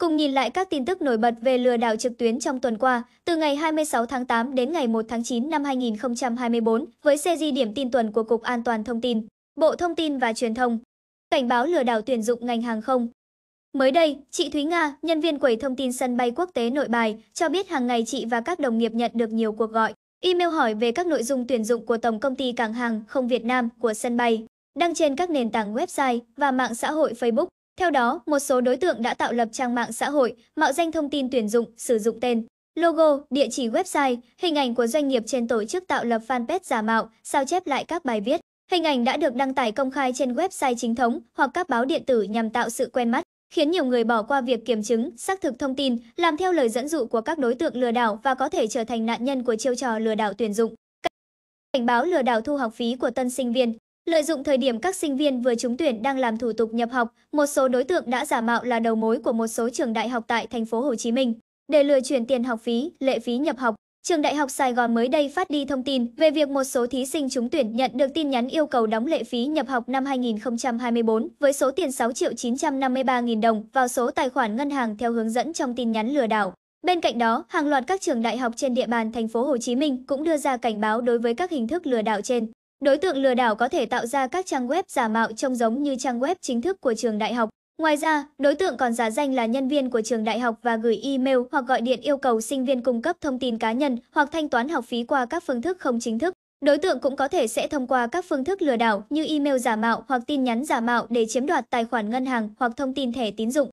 Cùng nhìn lại các tin tức nổi bật về lừa đảo trực tuyến trong tuần qua, từ ngày 26 tháng 8 đến ngày 1 tháng 9 năm 2024, với series điểm tin tuần của Cục An toàn Thông tin, Bộ Thông tin và Truyền thông. Cảnh báo lừa đảo tuyển dụng ngành hàng không. Mới đây, chị Thúy Nga, nhân viên quầy thông tin sân bay quốc tế nội bài, cho biết hàng ngày chị và các đồng nghiệp nhận được nhiều cuộc gọi, email hỏi về các nội dung tuyển dụng của Tổng công ty Cảng hàng không Việt Nam của sân bay, đăng trên các nền tảng website và mạng xã hội Facebook. Theo đó, một số đối tượng đã tạo lập trang mạng xã hội, mạo danh thông tin tuyển dụng, sử dụng tên, logo, địa chỉ website, hình ảnh của doanh nghiệp trên tổ chức tạo lập fanpage giả mạo, sao chép lại các bài viết. Hình ảnh đã được đăng tải công khai trên website chính thống hoặc các báo điện tử nhằm tạo sự quen mắt, khiến nhiều người bỏ qua việc kiểm chứng, xác thực thông tin, làm theo lời dẫn dụ của các đối tượng lừa đảo và có thể trở thành nạn nhân của chiêu trò lừa đảo tuyển dụng. Cảnh báo lừa đảo thu học phí của tân sinh viên Lợi dụng thời điểm các sinh viên vừa trúng tuyển đang làm thủ tục nhập học, một số đối tượng đã giả mạo là đầu mối của một số trường đại học tại thành phố Hồ Chí Minh để lừa chuyển tiền học phí, lệ phí nhập học. Trường Đại học Sài Gòn mới đây phát đi thông tin về việc một số thí sinh trúng tuyển nhận được tin nhắn yêu cầu đóng lệ phí nhập học năm 2024 với số tiền 6 triệu 953 nghìn đồng vào số tài khoản ngân hàng theo hướng dẫn trong tin nhắn lừa đảo. Bên cạnh đó, hàng loạt các trường đại học trên địa bàn thành phố Hồ Chí Minh cũng đưa ra cảnh báo đối với các hình thức lừa đảo trên. Đối tượng lừa đảo có thể tạo ra các trang web giả mạo trông giống như trang web chính thức của trường đại học. Ngoài ra, đối tượng còn giả danh là nhân viên của trường đại học và gửi email hoặc gọi điện yêu cầu sinh viên cung cấp thông tin cá nhân hoặc thanh toán học phí qua các phương thức không chính thức. Đối tượng cũng có thể sẽ thông qua các phương thức lừa đảo như email giả mạo hoặc tin nhắn giả mạo để chiếm đoạt tài khoản ngân hàng hoặc thông tin thẻ tín dụng.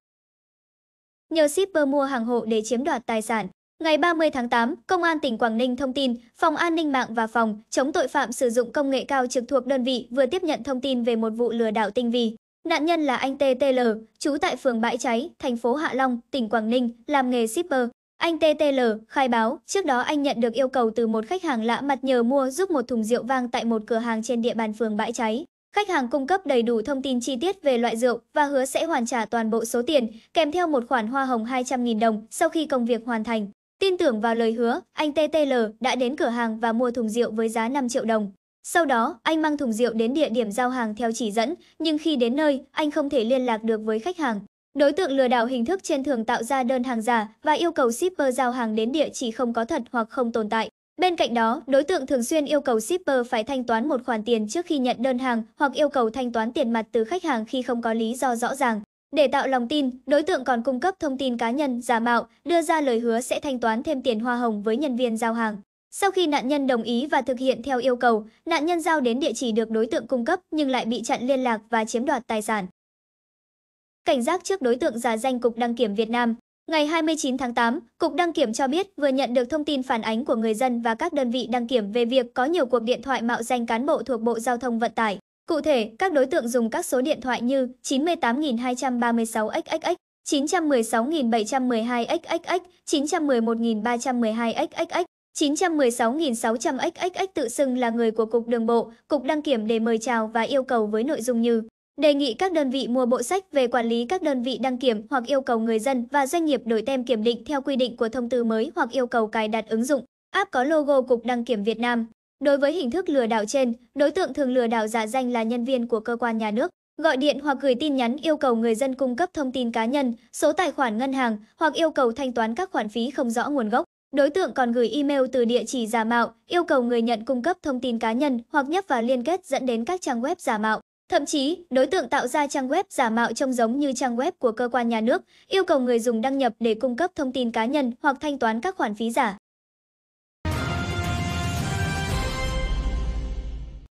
Nhờ shipper mua hàng hộ để chiếm đoạt tài sản. Ngày 30 tháng 8, Công an tỉnh Quảng Ninh thông tin, Phòng An ninh mạng và Phòng chống tội phạm sử dụng công nghệ cao trực thuộc đơn vị vừa tiếp nhận thông tin về một vụ lừa đảo tinh vi. Nạn nhân là anh TTL, trú tại phường Bãi Cháy, thành phố Hạ Long, tỉnh Quảng Ninh, làm nghề shipper. Anh TTL khai báo, trước đó anh nhận được yêu cầu từ một khách hàng lạ mặt nhờ mua giúp một thùng rượu vang tại một cửa hàng trên địa bàn phường Bãi Cháy. Khách hàng cung cấp đầy đủ thông tin chi tiết về loại rượu và hứa sẽ hoàn trả toàn bộ số tiền, kèm theo một khoản hoa hồng 200.000 đồng sau khi công việc hoàn thành. Tin tưởng vào lời hứa, anh TTL đã đến cửa hàng và mua thùng rượu với giá 5 triệu đồng. Sau đó, anh mang thùng rượu đến địa điểm giao hàng theo chỉ dẫn, nhưng khi đến nơi, anh không thể liên lạc được với khách hàng. Đối tượng lừa đảo hình thức trên thường tạo ra đơn hàng giả và yêu cầu shipper giao hàng đến địa chỉ không có thật hoặc không tồn tại. Bên cạnh đó, đối tượng thường xuyên yêu cầu shipper phải thanh toán một khoản tiền trước khi nhận đơn hàng hoặc yêu cầu thanh toán tiền mặt từ khách hàng khi không có lý do rõ ràng. Để tạo lòng tin, đối tượng còn cung cấp thông tin cá nhân giả mạo, đưa ra lời hứa sẽ thanh toán thêm tiền hoa hồng với nhân viên giao hàng. Sau khi nạn nhân đồng ý và thực hiện theo yêu cầu, nạn nhân giao đến địa chỉ được đối tượng cung cấp nhưng lại bị chặn liên lạc và chiếm đoạt tài sản. Cảnh giác trước đối tượng giả danh Cục Đăng kiểm Việt Nam Ngày 29 tháng 8, Cục Đăng kiểm cho biết vừa nhận được thông tin phản ánh của người dân và các đơn vị đăng kiểm về việc có nhiều cuộc điện thoại mạo danh cán bộ thuộc Bộ Giao thông Vận tải. Cụ thể, các đối tượng dùng các số điện thoại như 98236XXX, 916712XXX, 911312XXX, 916600XXX tự xưng là người của Cục Đường Bộ, Cục Đăng Kiểm để mời chào và yêu cầu với nội dung như Đề nghị các đơn vị mua bộ sách về quản lý các đơn vị đăng kiểm hoặc yêu cầu người dân và doanh nghiệp đổi tem kiểm định theo quy định của thông tư mới hoặc yêu cầu cài đặt ứng dụng. App có logo Cục Đăng Kiểm Việt Nam. Đối với hình thức lừa đảo trên, đối tượng thường lừa đảo giả danh là nhân viên của cơ quan nhà nước, gọi điện hoặc gửi tin nhắn yêu cầu người dân cung cấp thông tin cá nhân, số tài khoản ngân hàng hoặc yêu cầu thanh toán các khoản phí không rõ nguồn gốc. Đối tượng còn gửi email từ địa chỉ giả mạo, yêu cầu người nhận cung cấp thông tin cá nhân hoặc nhấp vào liên kết dẫn đến các trang web giả mạo. Thậm chí, đối tượng tạo ra trang web giả mạo trông giống như trang web của cơ quan nhà nước, yêu cầu người dùng đăng nhập để cung cấp thông tin cá nhân hoặc thanh toán các khoản phí giả.